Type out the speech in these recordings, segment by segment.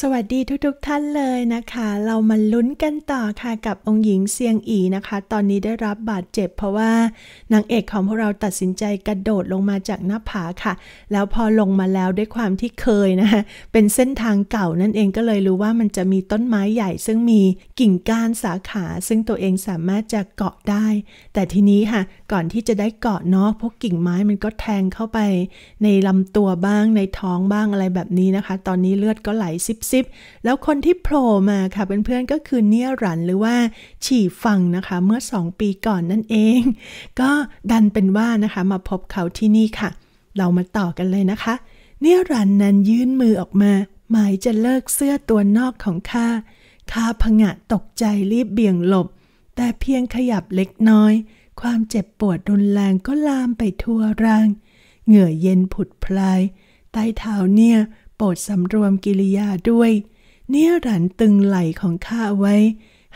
สวัสดีทุกๆทท่านเลยนะคะ เรามาลุ้นกันต่อค่ะ กับองค์หญิงเซียงอี นะคะ ตอนนี้ได้รับบาดเจ็บเพราะว่านางเอกของพวกเราตัดสินใจกระโดดลงมาจากหน้าผาค่ะ แล้วพอลงมาแล้วด้วยความที่เคยนะคะเป็นเส้นทางเก่านั่นเองก็เลยรู้ว่ามันจะมีต้นไม้ใหญ่ ซึ่งมีกิ่งก้านสาขา ซึ่งตัวเองสามารถจะเกาะได้ แต่ทีนี้ค่ะ ก่อนที่จะได้เกาะเนาะพวกกิ่งไม้มันก็แทงเข้าไป ในลำตัวบ้างในท้องบ้างอะไรแบบนี้นะคะ ตอนนี้เลือดก็ไหลซิบซิบแล้วคนที่โผล่มาค่ะเเพื่อนๆก็คือเนียรันหรือว่า ฉี่ฟังนะคะเมื่อ 2 ปีก่อนนั่นเอง ก็ดันเป็นว่านะคะ มาพบเขาที่นี่ค่ะ เรามาต่อกันเลยนะคะ เนียรันนั้นยื่นมือออกมา หมายจะเลิกเสื้อตัวนอกของข้าข้าผงะตกใจรีบเบี่ยงหลบ แต่เพียงขยับเล็กน้อย ความเจ็บปวดรุนแรงก็ลามไปทั่วร่างเหงื่อเย็นผุดพลายใต้เท้าเนี่ยโปรดสำรวมกิริยาด้วย เนี่ยรันตึงไหลของข้าไว้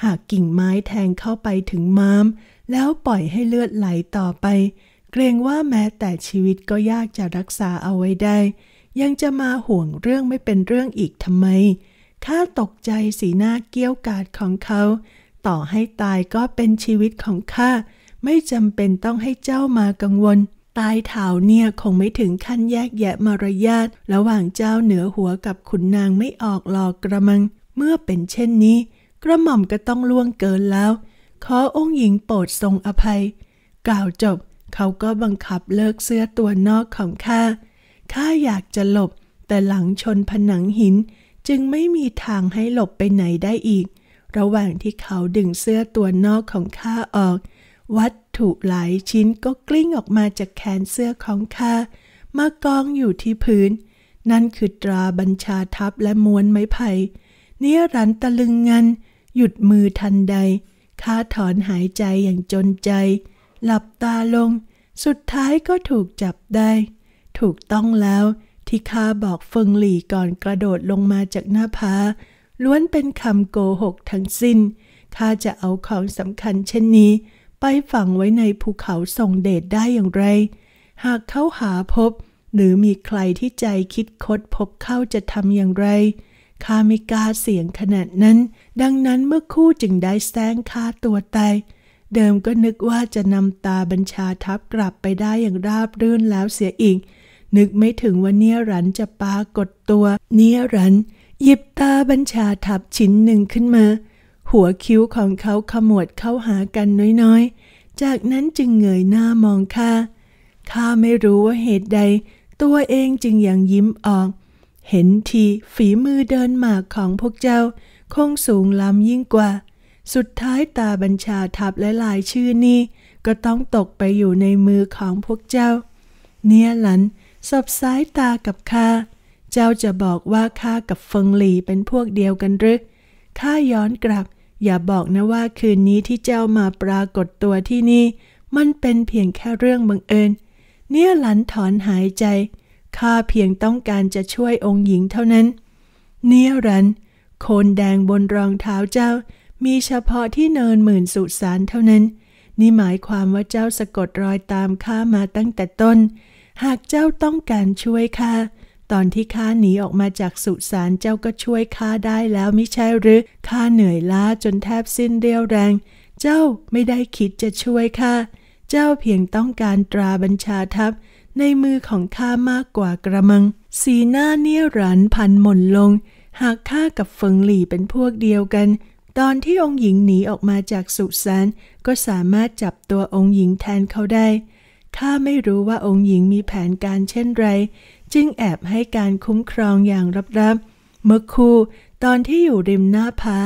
หากกิ่งไม้แทงเข้าไปถึงม้ามแล้วปล่อยให้เลือดไหลต่อไป เกรงว่าแม้แต่ชีวิตก็ยากจะรักษาเอาไว้ได้ ยังจะมาห่วงเรื่องไม่เป็นเรื่องอีกทำไมข้าตกใจสีหน้าเกี้ยวกาดของเขา ต่อให้ตายก็เป็นชีวิตของข้าไม่จำเป็นต้องให้เจ้ามากังวลใต้เท้าเนี่ยคงไม่ถึงขั้นแยกแยะมารยาทระหว่างเจ้าเหนือหัวกับขุนนางไม่ออกหลอกกระมัง เมื่อเป็นเช่นนี้ กระหม่อมก็ต้องล่วงเกินแล้ว ขอองค์หญิงโปรดทรงอภัยกล่าวจบ เขาก็บังคับเลิกเสื้อตัวนอกของข้าข้าอยากจะหลบ แต่หลังชนผนังหินจึงไม่มีทางให้หลบไปไหนได้อีก ระหว่างที่เขาดึงเสื้อตัวนอกของข้าออก วัดถุหลายชิ้นก็กลิ้งออกมาจากแขนเสื้อของข้ามากองอยู่ที่พื้น นั่นคือตราบัญชาทัพและม้วนไม้ไผ่ เนียรันตะลึงงัน หยุดมือทันใดข้าถอนหายใจอย่างจนใจ หลับตาลง สุดท้ายก็ถูกจับได้ ถูกต้องแล้วที่ข้าบอกเฟิงหลี่ก่อนกระโดดลงมาจากหน้าผาล้วนเป็นคำโกหกทั้งสิ้นข้าจะเอาของสำคัญเช่นนี้ไปฝังไว้ในภูเขาทรงเดชได้อย่างไร หากเขาหาพบ หรือมีใครที่ใจคิดคดพบเข้าจะทำอย่างไรข้าไม่กล้าเสียงขนาดนั้น ดังนั้นเมื่อคู่จึงได้แซงค่าตัวตายเดิมก็นึกว่าจะนำตาบัญชาทับกลับไปได้อย่างราบรื่นแล้วเสียอีก นึกไม่ถึงว่าเนี่ยรันจะปากดตัวเนี่ยรัน หยิบตาบัญชาทับชิ้นหนึ่งขึ้นมาหัวคิ้วของเขาขมวดเข้าหากันน้อย ๆ จากนั้นจึงเงยหน้ามองข้าข้าไม่รู้ว่าเหตุใด ตัวเองจึงยังยิ้มออก เห็นทีฝีมือเดินหมากของพวกเจ้า คงสูงล้ำยิ่งกว่า สุดท้ายตาบัญชาทับและลายชื่อนี้ก็ต้องตกไปอยู่ในมือของพวกเจ้า เนี่ยหลันสบสายตากับข้า เจ้าจะบอกว่าข้ากับเฟิงหลีเป็นพวกเดียวกันหรือข้าย้อนกลับอย่าบอกนะว่าคืนนี้ที่เจ้ามาปรากฏตัวที่นี่ มันเป็นเพียงแค่เรื่องบังเอิญเนี่ยหลันถอนหายใจข้าเพียงต้องการจะช่วยองค์หญิงเท่านั้น เนี่ยรันโคนแดงบนรองเท้าเจ้ามีเฉพาะที่เนินหมื่นสุสานเท่านั้น นี่หมายความว่าเจ้าสะกดรอยตามข้ามาตั้งแต่ต้น หากเจ้าต้องการช่วยข้าตอนที่ข้าหนีออกมาจากสุสานเจ้าก็ช่วยข้าได้แล้วมิใช่หรือข้าเหนื่อยล้าจนแทบสิ้นเรียวแรง เจ้าไม่ได้คิดจะช่วยข้า เจ้าเพียงต้องการตราบัญชาทัพ ในมือของข้ามากกว่ากระมัง สีหน้าเนี้ยรันพันหม่นลง หากข้ากับเฟิงหลี่เป็นพวกเดียวกัน ตอนที่องค์หญิงหนีออกมาจากสุสานก็สามารถจับตัวองค์หญิงแทนเขาได้ข้าไม่รู้ว่าองค์หญิงมีแผนการเช่นไรจึงแอบให้การคุ้มครองอย่างรับๆ เมื่อคู่ตอนที่อยู่ริมหน้าผา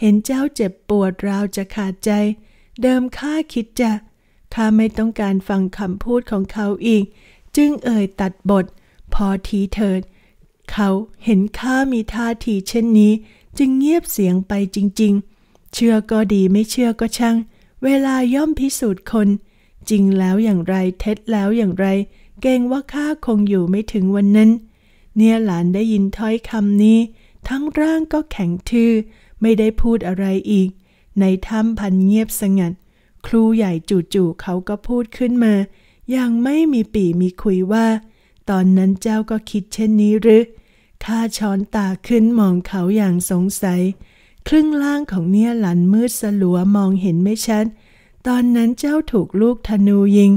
เห็นเจ้าเจ็บปวดราวจะขาดใจ เดิมข้าคิดจะถ้าไม่ต้องการฟังคำพูดของเขาอีก จึงเอ่ยตัดบท พอทีเถิด เขาเห็นข้ามีท่าทีเช่นนี้ จึงเงียบเสียงไปจริงๆ เชื่อก็ดีไม่เชื่อก็ช่าง เวลาย่อมพิสูจน์คน จริงแล้วอย่างไรเท็จแล้วอย่างไรเกรงว่าข้าคงอยู่ไม่ถึงวันนั้น เนี่ยหลานได้ยินถ้อยคำนี้ ทั้งร่างก็แข็งทื่อ ไม่ได้พูดอะไรอีก ในถ้ำพันเงียบสงัด ครูใหญ่จู่ๆเขาก็พูดขึ้นมา อย่างไม่มีปีมีคุยว่า ตอนนั้นเจ้าก็คิดเช่นนี้หรือข้าช้อนตาขึ้นมองเขาอย่างสงสัย ครึ่งล่างของเนี่ยหลันมืดสลัวมองเห็นไม่ชัดตอนนั้นเจ้าถูกลูกธนูยิง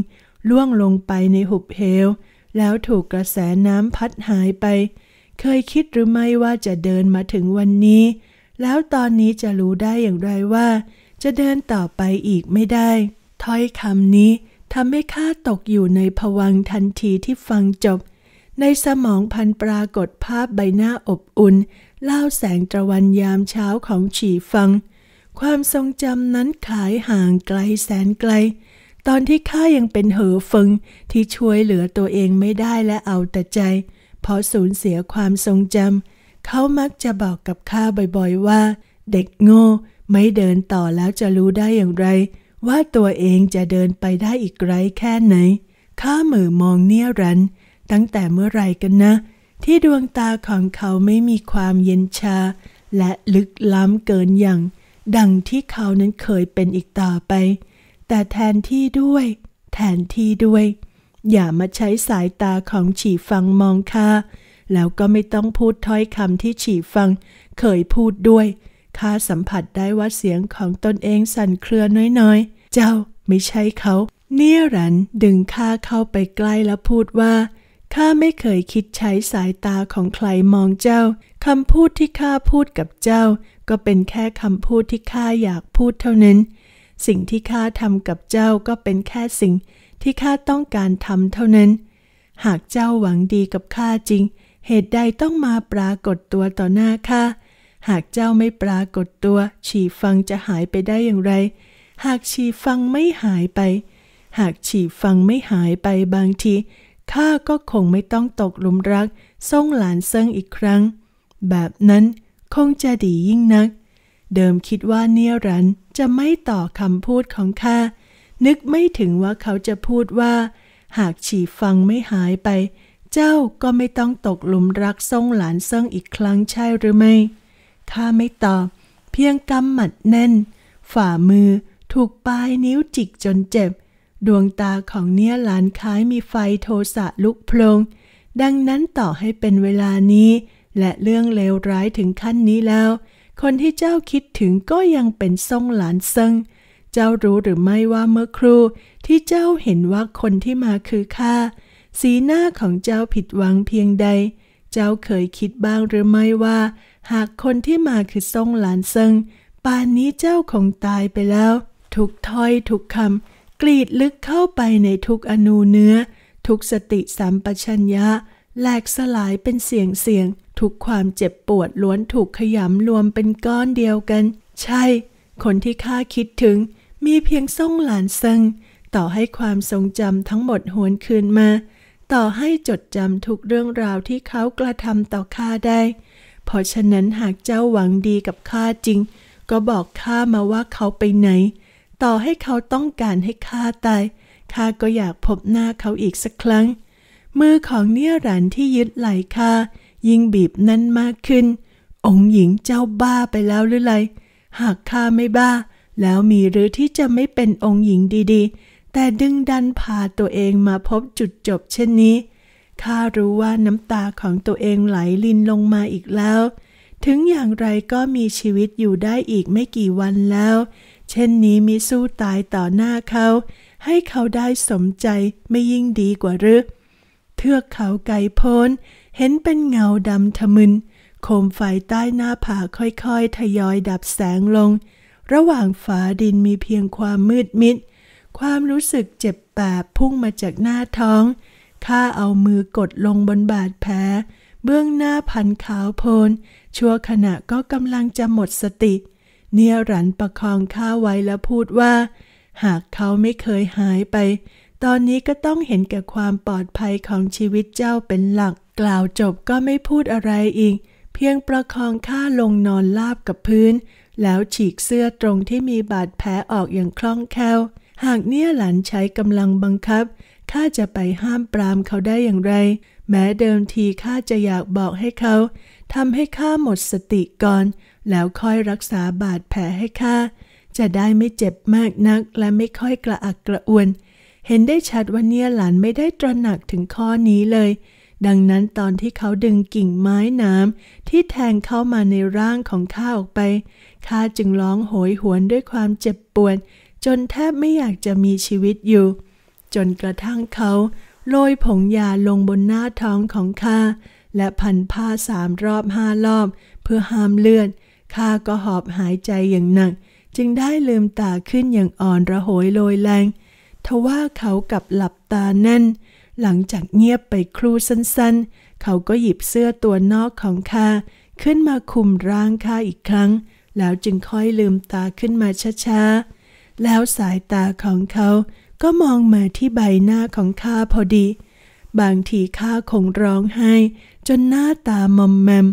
ล่วงลงไปในหุบเหว แล้วถูกกระแสน้ำพัดหายไป เคยคิดหรือไม่ว่าจะเดินมาถึงวันนี้ แล้วตอนนี้จะรู้ได้อย่างไรว่า จะเดินต่อไปอีกไม่ได้ ถ้อยคำนี้ทำให้ข้าตกอยู่ในผวังทันทีที่ฟังจบ ในสมองพันปรากฏภาพใบหน้าอบอุ่น เล่าแสงตะวันยามเช้าของฉีฟัง ความทรงจำนั้นขายห่างไกลแสนไกลตอนที่ข้ายังเป็นเหอเฟิงที่ช่วยเหลือตัวเองไม่ได้และเอาแต่ใจ เพราะสูญเสียความทรงจำเขามักจะบอกกับข้าบ่อยๆว่า เด็กโง่ไม่เดินต่อแล้วจะรู้ได้อย่างไร ว่าตัวเองจะเดินไปได้อีกไกลแค่ไหนข้าเหมือมองเนี่ยรันตั้งแต่เมื่อไรกันนะ ที่ดวงตาของเขาไม่มีความเย็นชา และลึกล้ำเกินอย่าง ดังที่เขานั้นเคยเป็นอีกต่อไปแต่แทนที่ด้วย แทนที่ด้วย อย่ามาใช้สายตาของฉีฟังมองข้าแล้วก็ไม่ต้องพูดถ้อยคำที่ฉีฟัง เคยพูดด้วย ข้าสัมผัสได้ว่าเสียงของตนเองสั่นเครือน้อยๆ เจ้าไม่ใช่เขา เนี่ยรันดึงข้าเข้าไปใกล้แล้วพูดว่าข้าไม่เคยคิดใช้สายตาของใครมองเจ้าคำพูดที่ข้าพูดกับเจ้าก็เป็นแค่คำพูดที่ข้าอยากพูดเท่านั้นสิ่งที่ข้าทำกับเจ้าก็เป็นแค่สิ่งที่ข้าต้องการทำเท่านั้น หากเจ้าหวังดีกับข้าจริง เหตุใดต้องมาปรากฏตัวต่อหน้าข้า หากเจ้าไม่ปรากฏตัว ฉีฟังจะหายไปได้อย่างไร หากฉีฟังไม่หายไป หากฉีฟังไม่หายไปบางที ข้าก็คงไม่ต้องตกหลุมรักส่งหลานเซิงอีกครั้ง แบบนั้นคงจะดียิ่งนัก เดิมคิดว่าเนี่ยรันจะไม่ต่อคำพูดของข้านึกไม่ถึงว่าเขาจะพูดว่า หากฉีฟังไม่หายไป เจ้าก็ไม่ต้องตกหลุมรักซ่งหลานเซิ่งอีกครั้งใช่หรือไม่ข้าไม่ตอบ เพียงกำหมัดแน่น ฝ่ามือถูกปลายนิ้วจิกจนเจ็บ ดวงตาของเนี่ยหลานคล้ายมีไฟโทสะลุกโพลงดังนั้นต่อให้เป็นเวลานี้ และเรื่องเลวร้ายถึงขั้นนี้แล้วคนที่เจ้าคิดถึงก็ยังเป็นซ่งหลานซึ่งเจ้ารู้หรือไม่ว่าเมื่อครู่ที่เจ้าเห็นว่าคนที่มาคือข้าสีหน้าของเจ้าผิดหวังเพียงใด เจ้าเคยคิดบ้างหรือไม่ว่าหากคนที่มาคือซ่งหลานซึ่งป่านนี้เจ้าคงตายไปแล้วทุกถ้อยทุกคำกรีดลึกเข้าไปในทุกอนูเนื้อทุกสติสามปชัญญะ แหลกสลายเป็นเสียงเสียงทุกความเจ็บปวดล้วนถูกขยำรวมเป็นก้อนเดียวกัน ใช่ คนที่ข้าคิดถึง มีเพียงซ่งหลานซึงต่อให้ความทรงจำทั้งหมดหวนคืนมา ต่อให้จดจำทุกเรื่องราวที่เขากระทำต่อข้าได้ เพราะฉะนั้นหากเจ้าหวังดีกับข้าจริง ก็บอกข้ามาว่าเขาไปไหน ต่อให้เขาต้องการให้ข้าตายข้าก็อยากพบหน้าเขาอีกสักครั้งมือของเนี่ยหลานที่ยึดไหล่ข้ายิ่งบีบแน่นมากขึ้น องหญิงเจ้าบ้าไปแล้วหรือไร หากข้าไม่บ้า แล้วมีหรือที่จะไม่เป็นองค์หญิงดีๆ แต่ดึงดันพาตัวเองมาพบจุดจบเช่นนี้ ข้ารู้ว่าน้ำตาของตัวเองไหลลินลงมาอีกแล้ว ถึงอย่างไรก็มีชีวิตอยู่ได้อีกไม่กี่วันแล้ว เช่นนี้มิสู้ตายต่อหน้าเขา ให้เขาได้สมใจไม่ยิ่งดีกว่าหรือ เทือกเขาไก่พ้นเห็นเป็นเงาดำทะมึน โคมไฟใต้หน้าผาค่อยๆ ทยอยดับแสงลง ระหว่างฝาดินมีเพียงความมืดมิด ความรู้สึกเจ็บแปบพุ่งมาจากหน้าท้อง ข้าเอามือกดลงบนบาดแผล เบื้องหน้าพันขาวโพลนชั่วขณะก็กำลังจะหมดสติ เนี่ยรันประคองข้าไว้แล้วพูดว่า หากเขาไม่เคยหายไปตอนนี้ก็ต้องเห็นแก่ความปลอดภัยของชีวิตเจ้าเป็นหลัก กล่าวจบก็ไม่พูดอะไรอีก เพียงประคองข้าลงนอนลาบกับพื้น แล้วฉีกเสื้อตรงที่มีบาดแผลออกอย่างคล่องแคล่ว หากเนี่ยหลานใช้กำลังบังคับ ข้าจะไปห้ามปรามเขาได้อย่างไร แม้เดิมทีข้าจะอยากบอกให้เขา ทำให้ข้าหมดสติก่อน แล้วค่อยรักษาบาดแผลให้ข้า จะได้ไม่เจ็บมากนักและไม่ค่อยกระอักกระอ่วนเห็นได้ชัดว่าเนี่ยหลานไม่ได้ตระหนักถึงข้อนี้เลย ดังนั้นตอนที่เขาดึงกิ่งไม้น้ำที่แทงเข้ามาในร่างของข้าออกไป ข้าจึงร้องโหยหวนด้วยความเจ็บปวด จนแทบไม่อยากจะมีชีวิตอยู่ จนกระทั่งเขาโรยผงยาลงบนหน้าท้องของข้า และพันผ้าสามรอบห้ารอบ เพื่อห้ามเลือด ข้าก็หอบหายใจอย่างหนัก จึงได้ลืมตาขึ้นอย่างอ่อนระโหยโลยแรงทว่าเขากับหลับตาแน่น หลังจากเงียบไปครู่สั้นๆ เขาก็หยิบเสื้อตัวนอกของข้าขึ้นมาคุมร่างข้าอีกครั้ง แล้วจึงค่อยลืมตาขึ้นมาช้าๆแล้วสายตาของเขาก็มองมาที่ใบหน้าของข้าพอดี บางทีข้าคงร้องไห้ จนหน้าตามอมแมม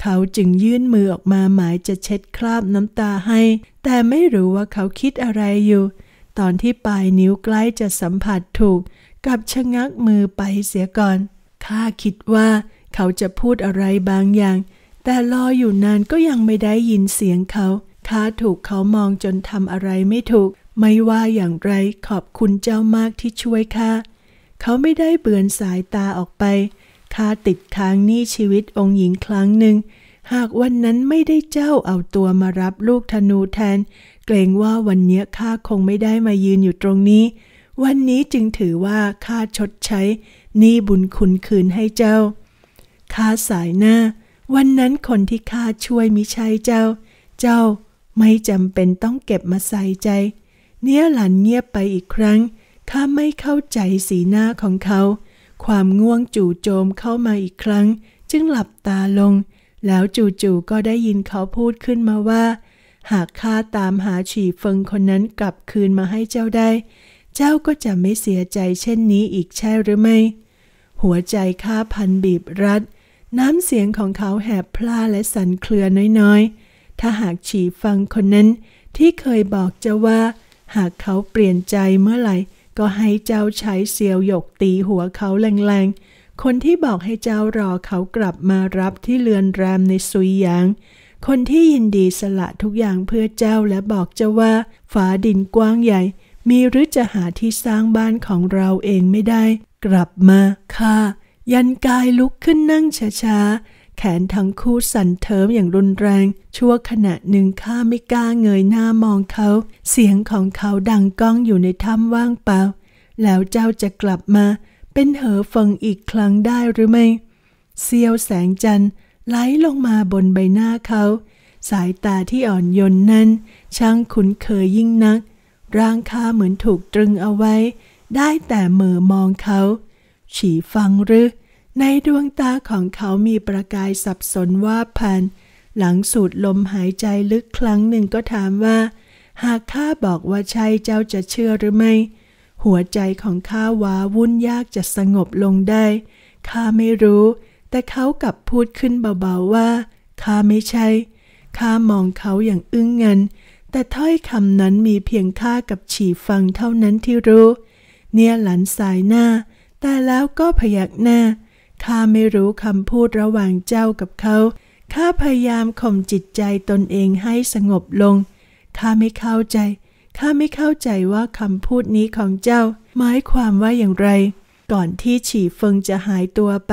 เขาจึงยื่นมือออกมาหมายจะเช็ดคราบน้ำตาให้ แต่ไม่รู้ว่าเขาคิดอะไรอยู่ตอนที่ปลายนิ้วใกล้จะสัมผัสถูกกับชะงักมือไปเสียก่อน ข้าคิดว่าเขาจะพูดอะไรบางอย่าง แต่รออยู่นานก็ยังไม่ได้ยินเสียงเขา ข้าถูกเขามองจนทำอะไรไม่ถูก ไม่ว่าอย่างไรขอบคุณเจ้ามากที่ช่วยข้า เขาไม่ได้เบือนสายตาออกไป ข้าติดค้างหนี้ชีวิตองค์หญิงครั้งหนึ่ง หากวันนั้นไม่ได้เจ้าเอาตัวมารับลูกธนูแทนเกรงว่าวันนี้ข้าคงไม่ได้มายืนอยู่ตรงนี้ วันนี้จึงถือว่าข้าชดใช้หนี้บุญคุณคืนให้เจ้าข้าสายหน้า วันนั้นคนที่ข้าช่วยมิใช่เจ้า เจ้าไม่จำเป็นต้องเก็บมาใส่ใจ เนี้ยหลันเงียบไปอีกครั้ง ข้าไม่เข้าใจสีหน้าของเขา ความง่วงจู่โจมเข้ามาอีกครั้ง จึงหลับตาลง แล้วจู่ๆก็ได้ยินเขาพูดขึ้นมาว่าหากข้าตามหาฉีเฟิงคนนั้นกลับคืนมาให้เจ้าได้ เจ้าก็จะไม่เสียใจ เช่นนี้อีกใช่หรือไม่ หัวใจข้าพันบีบรัด น้ำเสียงของเขาแหบพล่าและสั่นเครือน้อยๆ ถ้าหากฉีฟังคนนั้นที่เคยบอกเจ้าว่า หากเขาเปลี่ยนใจเมื่อไหร่ ก็ให้เจ้าใช้เสียวหยกตีหัวเขาแรงๆ คนที่บอกให้เจ้ารอเขากลับมารับที่เรือนแรมในซุยหยางคนที่ยินดีสละทุกอย่างเพื่อเจ้าและบอกเจ้าว่า ฝาดินกว้างใหญ่ มีหรือจะหาที่สร้างบ้านของเราเองไม่ได้ กลับมาค่ะยันกายลุกขึ้นนั่งช้าๆ แขนทั้งคู่สั่นเทิมอย่างรุนแรงชั่วขณะหนึ่งข้าไม่กล้าเงยหน้ามองเขา เสียงของเขาดังก้องอยู่ในถ้ำว่างเปล่า แล้วเจ้าจะกลับมาเป็นเหอฟังอีกครั้งได้หรือไม่เซียวแสงจันทร์ไหลลงมาบนใบหน้าเขา สายตาที่อ่อนโยนนั้นช่างคุ้นเคยยิ่งนัก ร่างคาเหมือนถูกตรึงเอาไว้ ได้แต่เหม่อมองเขา ฉีฟังหรือ ในดวงตาของเขามีประกายสับสนว่าพันหลังสูดลมหายใจลึกครั้งหนึ่งก็ถามว่า หากข้าบอกว่าใช่เจ้าจะเชื่อหรือไม่ หัวใจของข้าว้าวุ่นยากจะสงบลงได้ข้าไม่รู้แต่เขากลับพูดขึ้นเบา ๆว่าข้าไม่ใช่ข้ามองเขาอย่างอึ้งงันแต่ถ้อยคำนั้นมีเพียงข้ากับฉีฟังเท่านั้นที่รู้ เนี่ยหลันสายหน้า แต่แล้วก็พยักหน้าข้าไม่รู้คำพูดระหว่างเจ้ากับเขาข้าพยายามข่มจิตใจตนเองให้สงบลงข้าไม่เข้าใจข้าไม่เข้าใจว่าคำพูดนี้ของเจ้าหมายความว่าอย่างไร ก่อนที่ฉีเฟิงจะหายตัวไป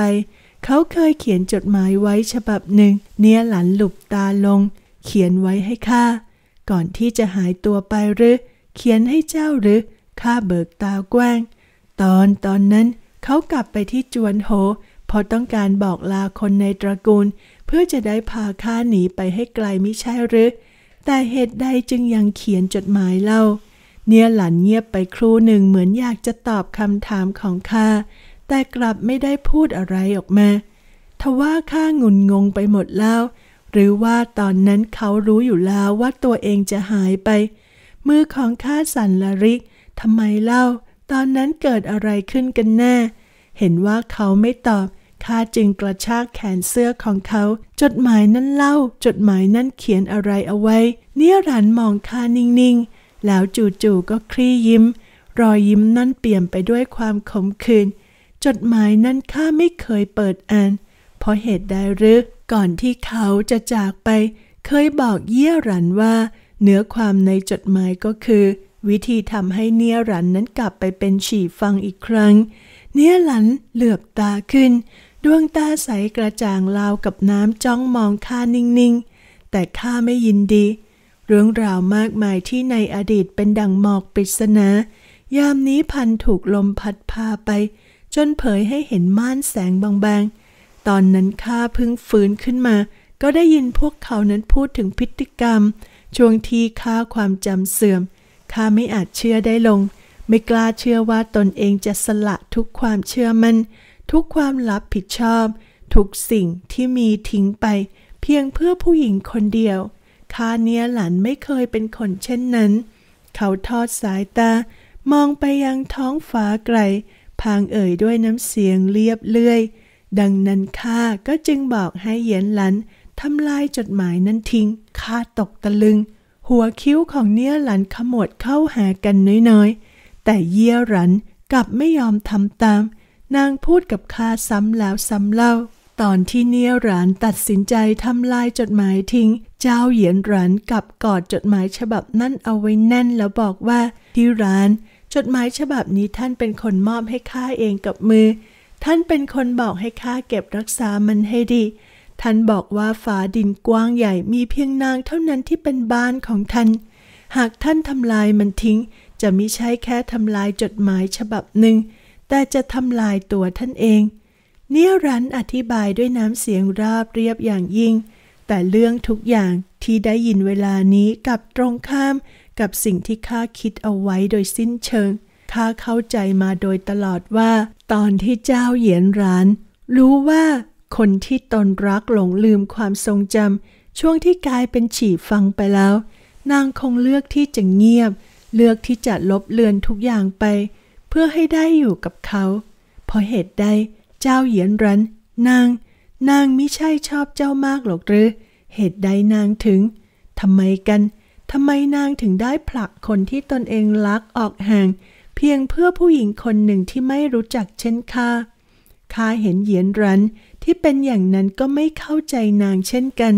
เขาเคยเขียนจดหมายไว้ฉบับหนึ่ง เนี่ยหลันหลุบตาลง เขียนไว้ให้ข้าก่อนที่จะหายตัวไปหรือเขียนให้เจ้าหรือข้าเบิกตากว้งตอนตอนนั้นเขากลับไปที่จวนโฮเพราะต้องการบอกลาคนในตระกูล เพื่อจะได้พาข้าหนีไปให้ไกลมิใช่หรือ แต่เหตุใดจึงยังเขียนจดหมายเล่า เนี่ยหลันเงียบไปครู่หนึ่งเหมือนอยากจะตอบคำถามของข้าแต่กลับไม่ได้พูดอะไรออกมาทว่าข้างุนงงไปหมดแล้ว หรือว่าตอนนั้นเขารู้อยู่แล้ว ว่าตัวเองจะหายไป มือของข้าสันละริก ทำไมเล่า ตอนนั้นเกิดอะไรขึ้นกันแน่ เห็นว่าเขาไม่ตอบ ข้าจึงกระชากแขนเสื้อของเขา จดหมายนั้นเล่า จดหมายนั้นเขียนอะไรเอาไว้ เนี่ยรันมองข้านิ่งๆ แล้วจู่ๆก็คลี่ยิ้ม รอยยิ้มนั้นเปลี่ยนไปด้วยความขมขื่นจดหมายนั้นข้าไม่เคยเปิดอ่าน เพราะเหตุใดหรือก่อนที่เขาจะจากไปเคยบอกเยี่ยรันว่า เนื้อความในจดหมายก็คือ วิธีทำให้เนียรันนั้นกลับไปเป็นฉี่ฟังอีกครั้ง เนียรัน เหลือบตาขึ้นดวงตาใสกระจ่างราวกับน้ำจ้องมองข้านิ่งๆแต่ข้าไม่ยินดี เรื่องราวมากมายที่ในอดีตเป็นดังหมอกปริศนายามนี้พันถูกลมพัดพาไปจนเผยให้เห็นม่านแสงบางๆ ตอนนั้นข้าพึ่งฟื้นขึ้นมา ก็ได้ยินพวกเขานั้นพูดถึงพฤติกรรม ช่วงที่ข้าความจำเสื่อม ข้าไม่อาจเชื่อได้ลง ไม่กล้าเชื่อว่าตนเองจะสละทุกความเชื่อมัน่น ทุกความรับผิดชอบ ทุกสิ่งที่มีทิ้งไป เพียงเพื่อผู้หญิงคนเดียว ข้าเนี้ยหลันไม่เคยเป็นคนเช่นนั้น เขาทอดสายตา มองไปยังท้องฟ้าไกลพางเอ่ยด้วยน้ำเสียงเรียบเลื่อย ดังนั้น ข้าก็จึงบอกให้เหยียนหลันทำลายจดหมายนั้นทิ้ง ข้าตกตะลึง หัวคิ้วของเนี้ยหลันขมวดเข้าหากันน้อยๆแต่เยี่ยหลันกลับไม่ยอมทำตาม นางพูดกับข้าซ้ำแล้วซ้ำเล่า ตอนที่เนี้ยหลันตัดสินใจทำลายจดหมายทิ้ง เจ้าเหยียนหลันกลับกอดจดหมายฉบับนั้นเอาไว้แน่นแล้วบอกว่าที่ร้านจดหมายฉบับนี้ท่านเป็นคนมอบให้ข้าเองกับมือ ท่านเป็นคนบอกให้ข้าเก็บรักษามันให้ดี ท่านบอกว่าฝาดินกว้างใหญ่มีเพียงนางเท่านั้นที่เป็นบ้านของท่าน หากท่านทำลายมันทิ้ง จะมิใช่แค่ทำลายจดหมายฉบับหนึ่ง แต่จะทำลายตัวท่านเอง เนี่ยรันอธิบายด้วยน้ำเสียงราบเรียบอย่างยิ่ง แต่เรื่องทุกอย่างที่ได้ยินเวลานี้กับตรงข้ามกับสิ่งที่ข้าคิดเอาไว้โดยสิ้นเชิงข้าเข้าใจมาโดยตลอดว่า ตอนที่เจ้าเหยียนร้านรู้ว่าคนที่ตนรัก หลงลืมความทรงจำช่วงที่กลายเป็นฉี่ฟังไปแล้ว นางคงเลือกที่จะเงียบ เลือกที่จะลบเลือนทุกอย่างไป เพื่อให้ได้อยู่กับเขาเพราะเหตุใด เจ้าเหยียนรันนาง นางมิใช่ชอบเจ้ามากหรอกหรือ เหตุใดนางถึงทำไมกันทำไมนางถึงได้ผลักคนที่ตนเองรักออกห่างเพียงเพื่อผู้หญิงคนหนึ่งที่ไม่รู้จักเช่นข้าข้าเห็นเหยียนรันที่เป็นอย่างนั้นก็ไม่เข้าใจนางเช่นกัน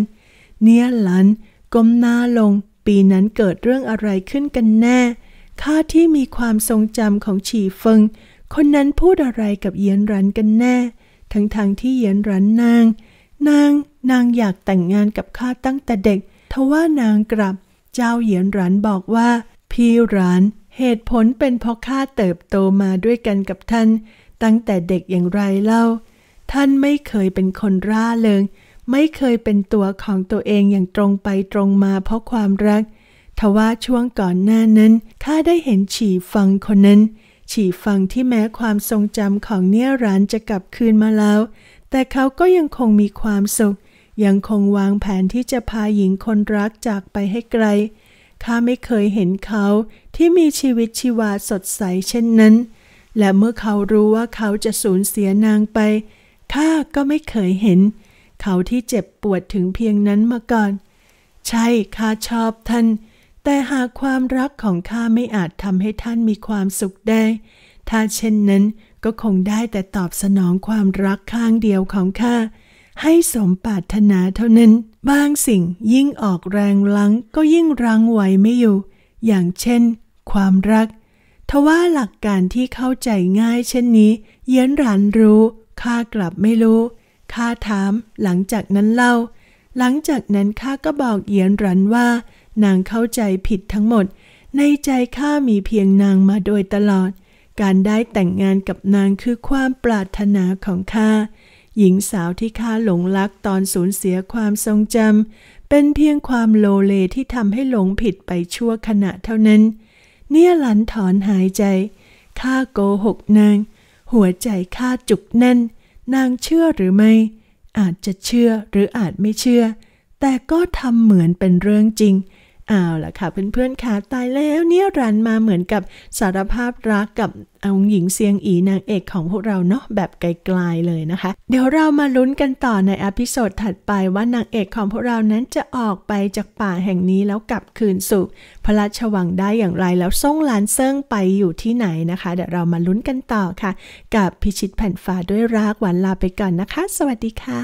เนี่ยหลันก้มหน้าลง ปีนั้นเกิดเรื่องอะไรขึ้นกันแน่ข้าที่มีความทรงจำของฉีเฟิงคนนั้นพูดอะไรกับเยียนรันกันแน่ ทั้งๆงที่เยียนรันนางนางนางอยากแต่งงานกับข้าตั้งแต่เด็กทว่านางกลับเจ้าเหยียนหลันบอกว่า พี่หลานเหตุผลเป็นเพราะข้าเติบโตมาด้วยกันกับท่าน ตั้งแต่เด็กอย่างไรเล่า ท่านไม่เคยเป็นคนร่าเริงไม่เคยเป็นตัวของตัวเองอย่างตรงไปตรงมาเพราะความรัก ทว่าช่วงก่อนหน้านั้นข้าได้เห็นฉีฟังคนนั้น ฉีฟังที่แม้ความทรงจำของเนี่ยรัานจะกลับคืนมาแล้ว แต่เขาก็ยังคงมีความสุขยังคงวางแผนที่จะพาหญิงคนรักจากไปให้ไกลข้าไม่เคยเห็นเขาที่มีชีวิตชีวาสดใสเช่นนั้น และเมื่อเขารู้ว่าเขาจะสูญเสียนางไป ข้าก็ไม่เคยเห็น เขาที่เจ็บปวดถึงเพียงนั้นมาก่อน ใช่ ข้าชอบท่าน แต่หากความรักของข้าไม่อาจทำให้ท่านมีความสุขได้ ถ้าเช่นนั้นก็คงได้แต่ตอบสนองความรักข้างเดียวของข้าให้สมปรารถนาเท่านั้นบางสิ่งยิ่งออกแรงลังก็ยิ่งรังไวไม่อยู่ อย่างเช่นความรักทว่าหลักการที่เข้าใจง่ายเช่นนี้ เย็นรันรู้ ข้ากลับไม่รู้ ข้าถามหลังจากนั้นเล่า หลังจากนั้นข้าก็บอกเย็นรันว่า นางเข้าใจผิดทั้งหมด ในใจข้ามีเพียงนางมาโดยตลอด การได้แต่งงานกับนางคือความปรารถนาของข้าหญิงสาวที่ข้าหลงรักตอนสูญเสียความทรงจำเป็นเพียงความโลเลที่ทำให้หลงผิดไปชั่วขณะเท่านั้น เนี่ยหลันถอนหายใจข้าโกหกนาง หัวใจข้าจุกแน่น นางเชื่อหรือไม่ อาจจะเชื่อหรืออาจไม่เชื่อ แต่ก็ทำเหมือนเป็นเรื่องจริงเอาละค่ะเพื่อนๆค่ะตายแล้วเนี่ยรันมาเหมือนกับสารภาพรักกับองหญิงเซียงอีนางเอกของพวกเราเนาะแบบไกลๆเลยนะคะ เดี๋ยวเรามาลุ้นกันต่อในอพิโซดถัดไปว่านางเอกของพวกเรานั้นจะออกไปจากป่าแห่งนี้แล้วกลับคืนสู่พระราชวังได้อย่างไรแล้วส่งหลานเซิงไปอยู่ที่ไหนนะคะ เดี๋ยวเรามาลุ้นกันต่อค่ะ กับพิชิตแผ่นฟ้าด้วยรักหวานลาไปก่อนนะคะ สวัสดีค่ะ